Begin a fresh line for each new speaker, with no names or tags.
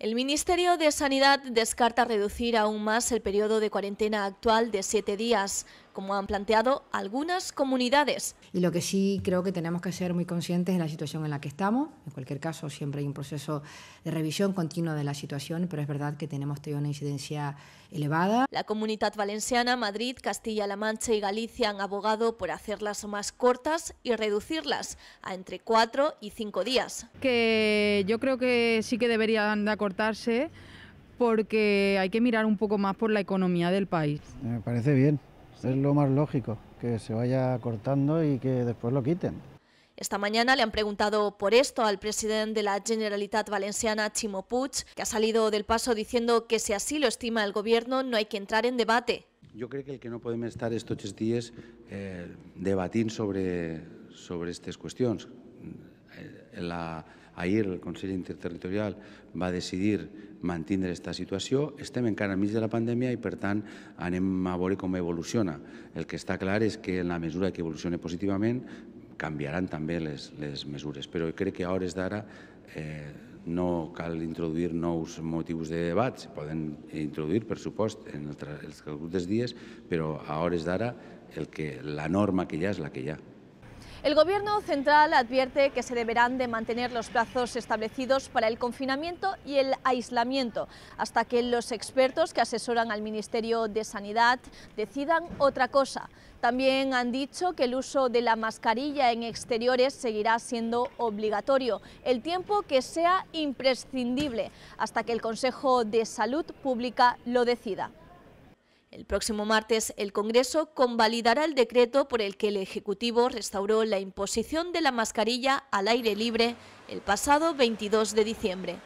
El Ministerio de Sanidad descarta reducir aún más el periodo de cuarentena actual de siete días como han planteado algunas comunidades. Y lo que sí creo que tenemos que ser muy conscientes de la situación en la que estamos. En cualquier caso, siempre hay un proceso de revisión continua de la situación, pero es verdad que tenemos todavía una incidencia elevada. La comunidad valenciana, Madrid, Castilla-La Mancha y Galicia han abogado por hacerlas más cortas y reducirlas a entre cuatro y cinco días. Que yo creo que sí que deberían de acortarse porque hay que mirar un poco más por la economía del país.
Me parece bien. Es lo más lógico, que se vaya cortando y que después lo quiten.
Esta mañana le han preguntado por esto al presidente de la Generalitat Valenciana, Chimo Puig, que ha salido del paso diciendo que si así lo estima el Gobierno no hay que entrar en debate.
Yo creo que el que no podemos estar estos días eh, días sobre, estas cuestiones. Ayer eh, La, el Consejo Interterritorial va a decidir mantindre aquesta situació. Estem encara enmig de la pandèmia i, per tant, anem a veure com evoluciona. El que està clar és que en la mesura que evolucione positivament canviaran també les, les mesures, però crec que a hores d'ara eh, no cal introduir nous motius de debat, se poden introduir, per supost, en els grups dies, però a hores d'ara el que la norma que hi ha és la que hi ha.
El Gobierno central advierte que se deberán de mantener los plazos establecidos para el confinamiento y el aislamiento hasta que los expertos que asesoran al Ministerio de Sanidad decidan otra cosa. También han dicho que el uso de la mascarilla en exteriores seguirá siendo obligatorio el tiempo que sea imprescindible hasta que el Consejo de Salud Pública lo decida. El próximo martes, el Congreso convalidará el decreto por el que el Ejecutivo restauró la imposición de la mascarilla al aire libre el pasado 22 de diciembre.